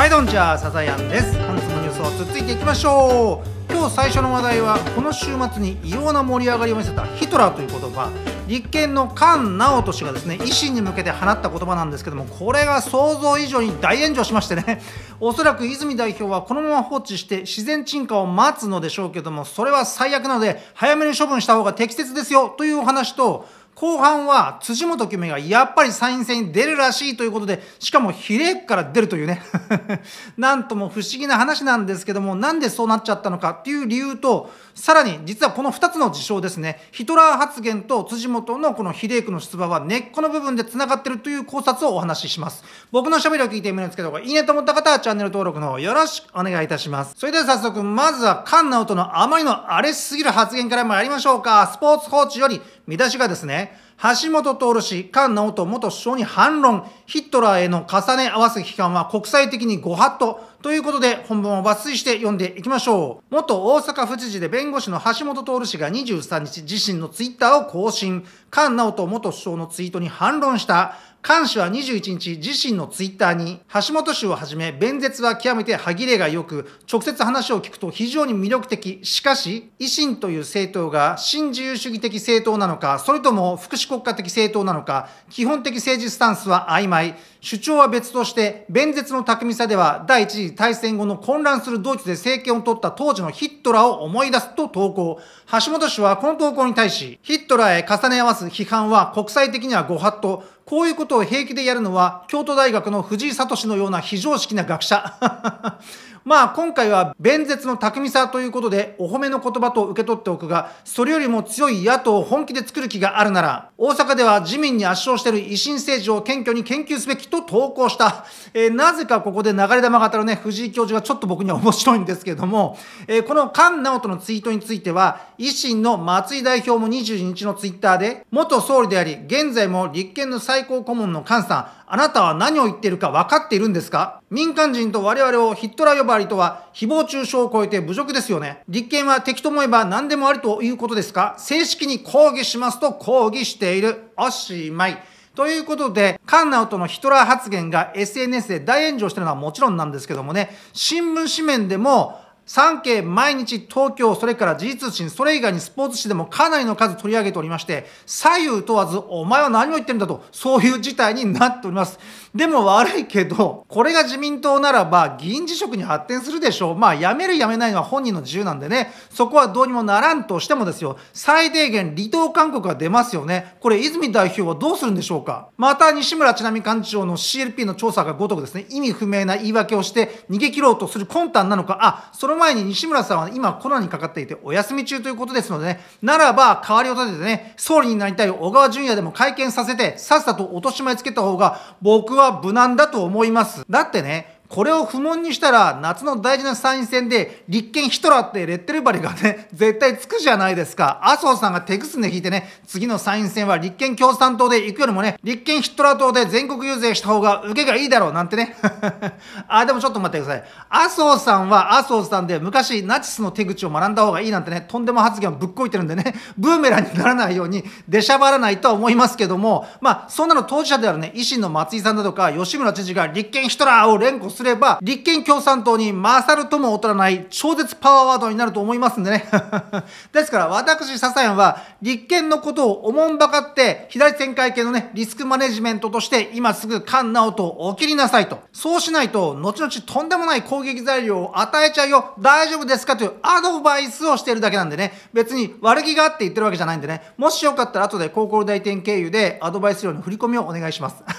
はいどんちゃサザヤンです本日もニュースをつっついていきましょう今日最初の話題はこの週末に異様な盛り上がりを見せたヒトラーという言葉立憲の菅直人氏がですね維新に向けて放った言葉なんですけどもこれが想像以上に大炎上しましてねおそらく泉代表はこのまま放置して自然沈下を待つのでしょうけどもそれは最悪なので早めに処分した方が適切ですよというお話と後半は辻元清美がやっぱり参院選に出るらしいということで、しかも比例区から出るというね なんとも不思議な話なんですけども、なんでそうなっちゃったのかっていう理由と、さらに実はこの2つの事象ですね、ヒトラー発言と辻元のこの比例区の出馬は根っこの部分で繋がってるという考察をお話しします。僕の喋りを聞いてみるんですけど、いいねと思った方はチャンネル登録の方よろしくお願いいたします。それでは早速、まずは菅直人のあまりの荒れすぎる発言から参りましょうか。スポーツコーチより、見出しがですね、橋本徹氏、菅直人元首相に反論、ヒットラーへの重ね合わせ期間は国際的にご法度ということで本文を抜粋して読んでいきましょう。元大阪府知事で弁護士の橋本徹氏が23日自身のツイッターを更新、菅直人元首相のツイートに反論した、菅氏は21日、自身のツイッターに、橋本氏をはじめ、弁舌は極めて歯切れが良く、直接話を聞くと非常に魅力的。しかし、維新という政党が新自由主義的政党なのか、それとも福祉国家的政党なのか、基本的政治スタンスは曖昧。主張は別として、弁舌の巧みさでは、第一次大戦後の混乱するドイツで政権を取った当時のヒットラーを思い出すと投稿。橋本氏はこの投稿に対し、ヒットラーへ重ね合わす批判は国際的にはご法度、こういうことを平気でやるのは、京都大学の藤井聡のような非常識な学者。まあ今回は弁舌の巧みさということでお褒めの言葉と受け取っておくが、それよりも強い野党を本気で作る気があるなら、大阪では自民に圧勝している維新政治を謙虚に研究すべきと投稿した。えー、なぜかここで流れ玉型のね、藤井教授がちょっと僕には面白いんですけれども、えー、この菅直人のツイートについては、維新の松井代表も22日のツイッターで、元総理であり、現在も立憲の最高顧問の菅さん、あなたは何を言っているか分かっているんですか民間人と我々をヒットラー呼ばわりとは誹謗中傷を超えて侮辱ですよね。立憲は敵と思えば何でもありということですか正式に抗議しますと抗議している。おしまい。ということで、カンナウトのヒトラー発言が SNS で大炎上してるのはもちろんなんですけどもね、新聞紙面でも産経毎日東京、それから事実信、それ以外にスポーツ紙でもかなりの数取り上げておりまして、左右問わず、お前は何を言ってるんだと、そういう事態になっております。でも悪いけど、これが自民党ならば議員辞職に発展するでしょう。まあ、辞める辞めないのは本人の自由なんでね、そこはどうにもならんとしてもですよ、最低限離党勧告が出ますよね。これ、泉代表はどうするんでしょうか。また、西村智奈美幹事長の CLP の調査がごとくですね、意味不明な言い訳をして逃げ切ろうとする魂胆なのか、あ、その前に西村さんは今コロナにかかっていてお休み中ということですのでね、ならば代わりを立ててね、総理になりたい小川淳也でも会見させて、さっさと落とし前つけた方が、僕はは無難だと思います。だってね、これを不問にしたら夏の大事な参院選で立憲ヒトラーってレッテル張りがね 絶対つくじゃないですか麻生さんが手ぐすんで引いてね次の参院選は立憲共産党で行くよりもね立憲ヒトラー党で全国遊説した方が受けがいいだろうなんてね あでもちょっと待ってください麻生さんは麻生さんで昔ナチスの手口を学んだ方がいいなんてねとんでも発言をぶっこいてるんでね ブーメランにならないように出しゃばらないとは思いますけどもまあそんなの当事者であるね維新の松井さんだとか吉村知事が立憲ヒトラーを連呼するすれば、立憲共産党に勝るとも劣らない超絶パワーワードになると思いますんでね。ですから、私、笹谷は、立憲のことをおもんばかって、左展開系のね、リスクマネジメントとして、今すぐ菅直人をおきりなさいと。そうしないと、後々とんでもない攻撃材料を与えちゃうよ。大丈夫ですかというアドバイスをしてるだけなんでね。別に悪気があって言ってるわけじゃないんでね。もしよかったら後で高校大店経由でアドバイス料の振り込みをお願いします。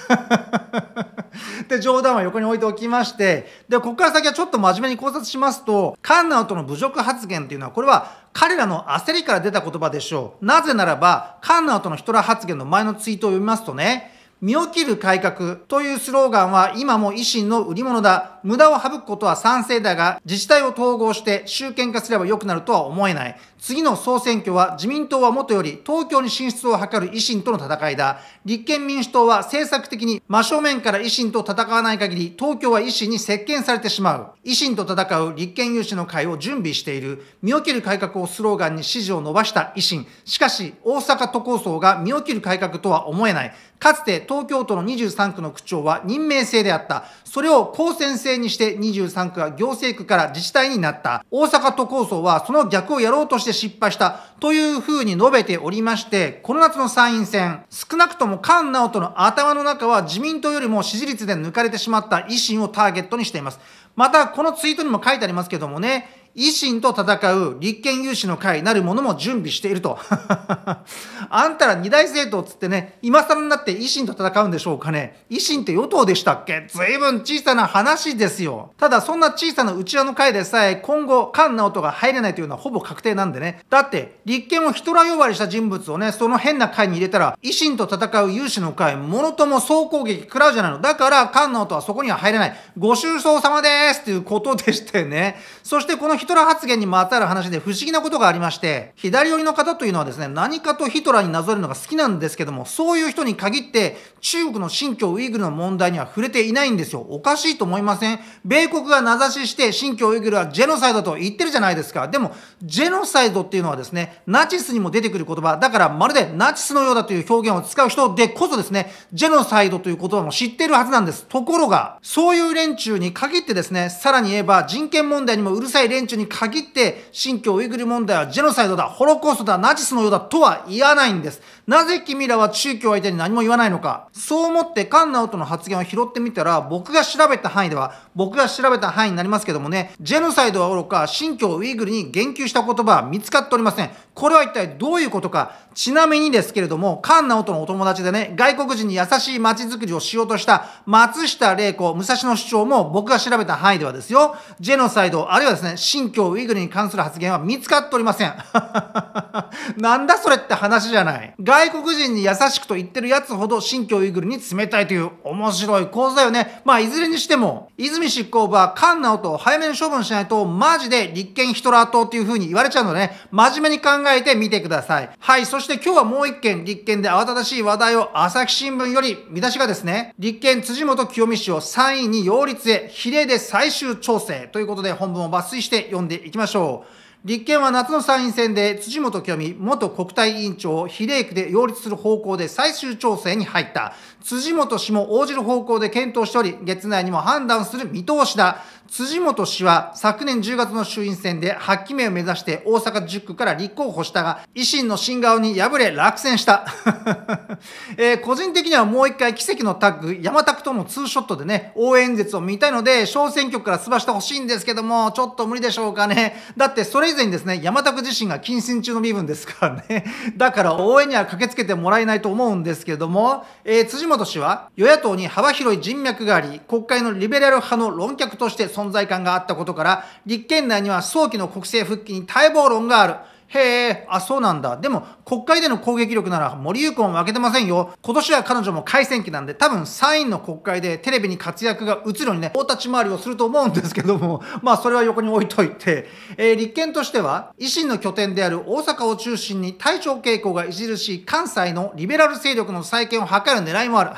って冗談は横に置いておきまして、で、ここから先はちょっと真面目に考察しますと、カンナウとの侮辱発言っていうのは、これは彼らの焦りから出た言葉でしょう。なぜならば、カンナウとのヒトラー発言の前のツイートを読みますとね、身を切る改革というスローガンは今も維新の売り物だ。無駄を省くことは賛成だが、自治体を統合して集権化すれば良くなるとは思えない。次の総選挙は自民党はもとより東京に進出を図る維新との戦いだ。立憲民主党は政策的に真正面から維新と戦わない限り東京は維新に接見されてしまう。維新と戦う立憲有志の会を準備している。身を切る改革をスローガンに支持を伸ばした維新。しかし大阪都構想が身を切る改革とは思えない。かつて東京都の23区の区長は任命制であった。それを高専制にして23区は行政区から自治体になった。大阪都構想はその逆をやろうとして失敗したというふうに述べておりまして、この夏の参院選、少なくとも菅直人の頭の中は自民党よりも支持率で抜かれてしまった維新をターゲットにしています。また、このツイートにも書いてありますけどもね、維新と戦う立憲有志の会なるものも準備していると。あんたら二大政党つってね、今更になって維新と戦うんでしょうかね。維新って与党でしたっけ随分小さな話ですよ。ただそんな小さな内輪の会でさえ今後菅直人が入れないというのはほぼ確定なんでね。だって立憲を人ら呼ばわりした人物をね、その変な会に入れたら維新と戦う有志の会、ものとも総攻撃食らうじゃないの。だから菅直人はそこには入れない。ご愁傷様ですということでしてね。そしてこのヒトラー発言にまつわる話で不思議なことがありまして、左寄りの方というのはですね、何かとヒトラーになぞるのが好きなんですけども、そういう人に限って中国の新疆ウイグルの問題には触れていないんですよ。おかしいと思いません米国が名指しして新疆ウイグルはジェノサイドと言ってるじゃないですか。でも、ジェノサイドっていうのはですね、ナチスにも出てくる言葉、だからまるでナチスのようだという表現を使う人でこそですね、ジェノサイドという言葉も知ってるはずなんです。ところが、そういう連中に限ってですね、さらに言えば人権問題にもうるさい連中中に限って新疆ウイグル問題はジェノサイドだ、ホロコーストだ、ナチスのようだとは言わないんです。なぜ君らは中共相手に何も言わないのか。そう思ってカンナオ人の発言を拾ってみたら、僕が調べた範囲では、僕が調べた範囲になりますけどもね、ジェノサイドは愚か、新疆ウイグルに言及した言葉は見つかっておりません。これは一体どういうことか。ちなみにですけれども、菅直人のお友達でね、外国人に優しい街づくりをしようとした松下玲子、武蔵野市長も僕が調べた範囲ではですよ、ジェノサイド、あるいはですね、新新疆ウイグルに関する発言は見つかっておりません。なんだそれって話じゃない。外国人に優しくと言ってるやつほど新疆ウイグルに冷たいという面白い構図だよね。まあいずれにしても、泉執行部は菅直人を早めに処分しないとマジで立憲ヒトラー党っていう風に言われちゃうので、ね、真面目に考えてみてください。はい、そして今日はもう一件立憲で慌ただしい話題を朝日新聞より見出しがですね、立憲辻元清美氏を3位に擁立へ比例で最終調整ということで本文を抜粋して読んでいきましょう。立憲は夏の参院選で辻元清美元国対委員長を比例区で擁立する方向で最終調整に入った。辻元氏も応じる方向で検討しており、月内にも判断する見通しだ。辻元氏は昨年10月の衆院選で8期目を目指して大阪10区から立候補したが、維新の新顔に敗れ落選した。えー、個人的にはもう一回奇跡のタッグ、山拓とのツーショットでね、応援演説を見たいので、小選挙区からすばしてほしいんですけども、ちょっと無理でしょうかね。だってそれ以前にですね、山拓自身が謹慎中の身分ですからね。だから応援には駆けつけてもらえないと思うんですけども、えー、辻元氏は与野党に幅広い人脈があり、国会のリベラル派の論客として存存在感があったことから、立憲内には早期の国政復帰に待望論がある。へえ、あ、そうなんだ。でも、国会での攻撃力なら森友子も負けてませんよ。今年は彼女も改選期なんで、多分3位の国会でテレビに活躍が移るのにね、大立ち回りをすると思うんですけども、まあそれは横に置いといて、えー、立憲としては、維新の拠点である大阪を中心に対象傾向が著しい関西のリベラル勢力の再建を図る狙いもある。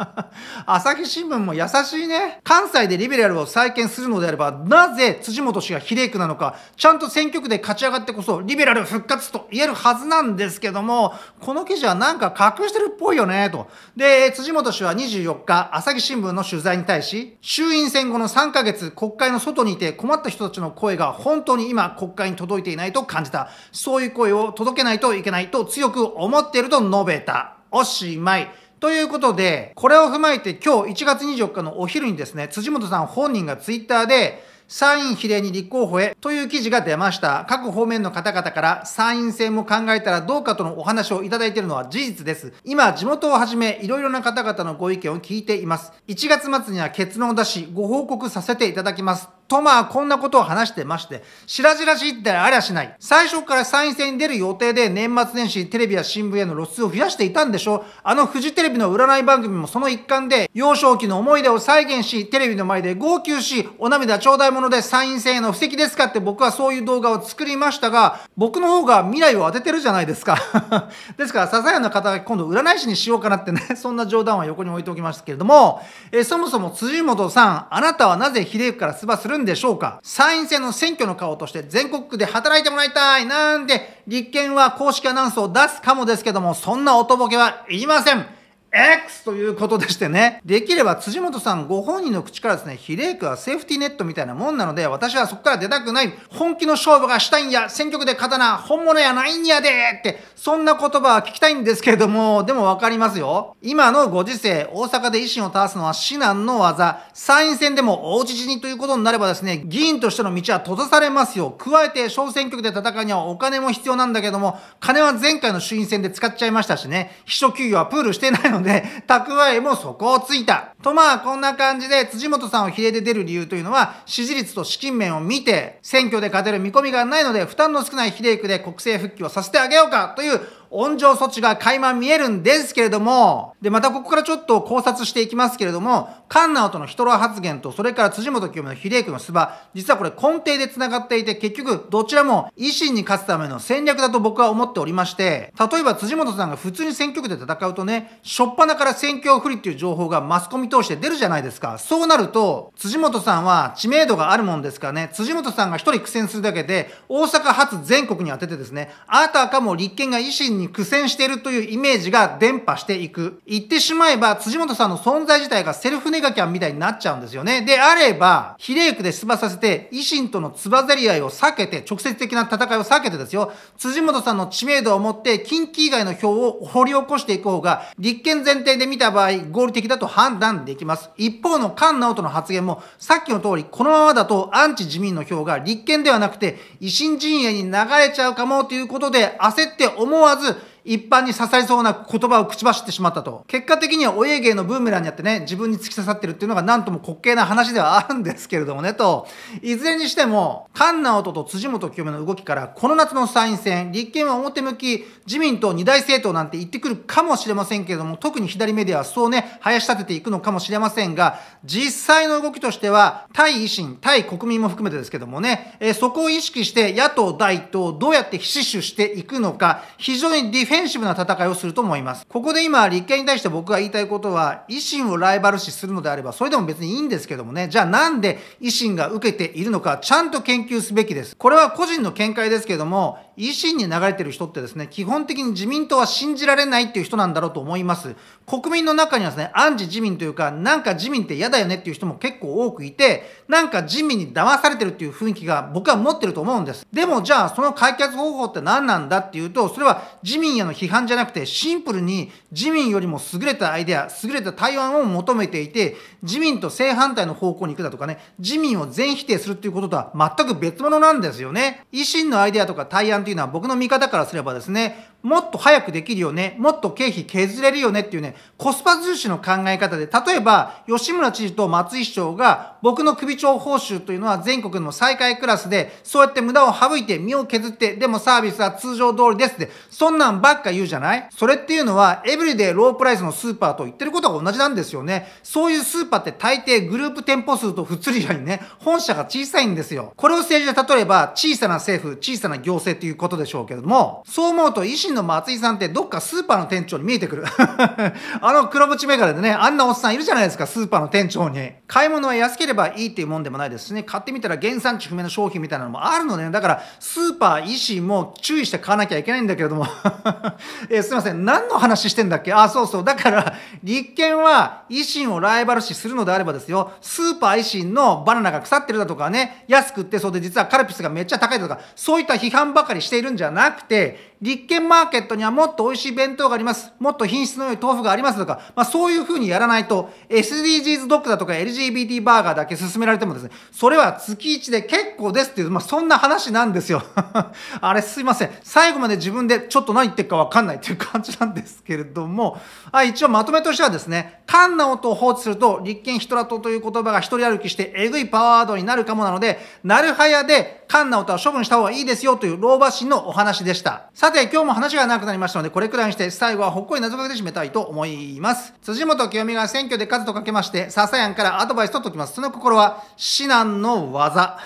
朝日新聞も優しいね。関西でリベラルを再建するのであれば、なぜ辻元氏が比例区なのか、ちゃんと選挙区で勝ち上がってこそ、リベラルラル復活と言えるはずなんですけども、この記事はなんか隠してるっぽいよね、と。で、辻元氏は24日、朝日新聞の取材に対し、衆院選後の3ヶ月、国会の外にいて困った人たちの声が本当に今国会に届いていないと感じた。そういう声を届けないといけないと強く思っていると述べた。おしまい。ということで、これを踏まえて今日1月24日のお昼にですね、辻元さん本人がツイッターで、参院比例に立候補へという記事が出ました。各方面の方々から参院選も考えたらどうかとのお話をいただいているのは事実です。今、地元をはじめ、いろいろな方々のご意見を聞いています。1月末には結論を出し、ご報告させていただきます。とまあこんなことを話してまして、しらじらしいってありゃしない。最初から参院選に出る予定で年末年始テレビや新聞への露出を増やしていたんでしょう。あのフジテレビの占い番組もその一環で、幼少期の思い出を再現し、テレビの前で号泣し、お涙頂戴もので参院選への布石ですかって僕はそういう動画を作りましたが、僕の方が未来を当ててるじゃないですか。ですから、ささやな方が今度占い師にしようかなってね、そんな冗談は横に置いておきましたけれども、えそもそも辻元さん、あなたはなぜ秀行から出馬するんんでしょうか参院選の選挙の顔として全国区で働いてもらいたいなんて、立憲は公式アナウンスを出すかもですけども、そんなおとぼけはいりません。X ということでしてね、できれば辻元さんご本人の口からですね、比例区はセーフティーネットみたいなもんなので、私はそこから出たくない、本気の勝負がしたいんや、選挙区で刀、本物やないんやでって、そんな言葉は聞きたいんですけれども、でもわかりますよ。今のご時世、大阪で維新を倒すのは至難の技、参院選でも大地にということになればですね、議員としての道は閉ざされますよ。加えて小選挙区で戦うにはお金も必要なんだけども、金は前回の衆院選で使っちゃいましたしね、秘書給与はプールしてないので、ので、蓄えも底をついた。とまあ、こんな感じで、辻元さんを比例で出る理由というのは、支持率と資金面を見て、選挙で勝てる見込みがないので、負担の少ない比例区で国政復帰をさせてあげようかという温情措置が垣間見えるんですけれども、で、またここからちょっと考察していきますけれども、菅直人のヒトラー発言と、それから辻元清美の比例区の出馬、実はこれ根底で繋がっていて、結局、どちらも維新に勝つための戦略だと僕は思っておりまして、例えば辻元さんが普通に選挙区で戦うとね、初っ端から選挙不利っていう情報がマスコミ通して出るじゃないですか。そうなると、辻元さんは知名度があるもんですからね、辻元さんが一人苦戦するだけで、大阪発全国に当ててですね、あたかも立憲が維新にに苦戦しているというイメージが伝播していく。言ってしまえば、辻元さんの存在自体がセルフネガキャンみたいになっちゃうんですよね。であれば、比例区で出馬させて、維新とのつばぜり合いを避けて、直接的な戦いを避けてですよ、辻元さんの知名度を持って、近畿以外の票を掘り起こしていく方が、立憲前提で見た場合、合理的だと判断できます。一方の菅直人の発言も、さっきの通り、このままだとアンチ自民の票が立憲ではなくて、維新陣営に流れちゃうかもということで、焦って思わず、一般に刺さりそうな言葉を口走ってしまったと。結果的にはお家芸のブーメランにあってね、自分に突き刺さってるっていうのがなんとも滑稽な話ではあるんですけれどもね、と。いずれにしても、菅直人と辻元清美の動きから、この夏の参院選、立憲は表向き、自民党二大政党なんて言ってくるかもしれませんけれども、特に左メディアはそうね、林立てていくのかもしれませんが、実際の動きとしては、対維新、対国民も含めてですけどもね、えそこを意識して、野党第一党をどうやって死守していくのか、非常にディフフェンシブな戦いをすると思います。ここで今、立憲に対して僕が言いたいことは、維新をライバル視するのであれば、それでも別にいいんですけどもね、じゃあなんで維新が受けているのか、ちゃんと研究すべきです。これは個人の見解ですけども、維新に流れてる人ってですね、基本的に自民党は信じられないっていう人なんだろうと思います。国民の中にはですね、暗示自民というか、なんか自民って嫌だよねっていう人も結構多くいて、なんか自民に騙されてるっていう雰囲気が僕は持ってると思うんです。でもじゃあ、その解決方法って何なんだっていうと、それは自民への批判じゃなくて、シンプルに自民よりも優れたアイデア、優れた対案を求めていて、自民と正反対の方向に行くだとかね、自民を全否定するっていうこととは全く別物なんですよね。維新のアイデアとか対案とっていうのは僕の見方からすればですね、もっと早くできるよね、もっと経費削れるよねっていうね、コスパ重視の考え方で、例えば吉村知事と松井市長が僕の首長報酬というのは全国の最下位クラスで、そうやって無駄を省いて身を削って、でもサービスは通常通りですって、そんなんばっか言うじゃないそれっていうのはエブリデイロープライスのスーパーと言ってることが同じなんですよね。そういうスーパーって大抵グループ店舗数と不釣り合いね、本社が小さいんですよ。これを政治で例えば小さな政府、小さな行政っいういうことでしょうけれども、そう思うと維新の松井さんってどっかスーパーの店長に見えてくる。あの黒縁メガネでね、あんなおっさんいるじゃないですか、スーパーの店長に。買い物は安ければいいっていうもんでもないですしね、買ってみたら原産地不明の商品みたいなのもあるので、ね、だからスーパー維新も注意して買わなきゃいけないんだけれども えすいません、何の話してんだっけあ、そうそう。だから、立憲は維新をライバル視するのであればですよ、スーパー維新のバナナが腐ってるだとかね、安くってそうで実はカルピスがめっちゃ高いだとか、そういった批判ばかりしているんじゃなくて立憲マーケットにはもっと美味しい弁当があります。もっと品質の良い豆腐がありますとか、まあそういうふうにやらないと、SDGs ドッグだとか LGBT バーガーだけ勧められてもですね、それは月1で結構ですっていう、まあそんな話なんですよ。あれすいません。最後まで自分でちょっと何言ってるかわかんないっていう感じなんですけれども、あ一応まとめとしてはですね、カンナ音を放置すると、立憲ヒトラトという言葉が一人歩きしてえぐいパワーワードになるかもなので、なるはやでカンナ音は処分した方がいいですよという老婆心のお話でした。ささて、今日も話が長くなりましたので、これくらいにして最後はほっこり謎かけて締めたいと思います。辻元清美が選挙で勝つとかけまして、笹んからアドバイスと解きます。その心は、至難の技。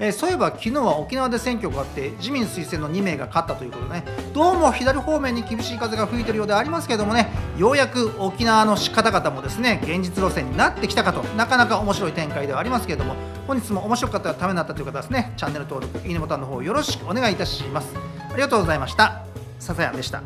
えー、そういえば昨日は沖縄で選挙があって自民推薦の2名が勝ったということでねどうも左方面に厳しい風が吹いているようでありますけれどもねようやく沖縄の方々もですね現実路線になってきたかとなかなか面白い展開ではありますけれども本日も面白かったらためになったという方はですねチャンネル登録いいねボタンの方よろしくお願いいたしますありがとうございました笹谷でした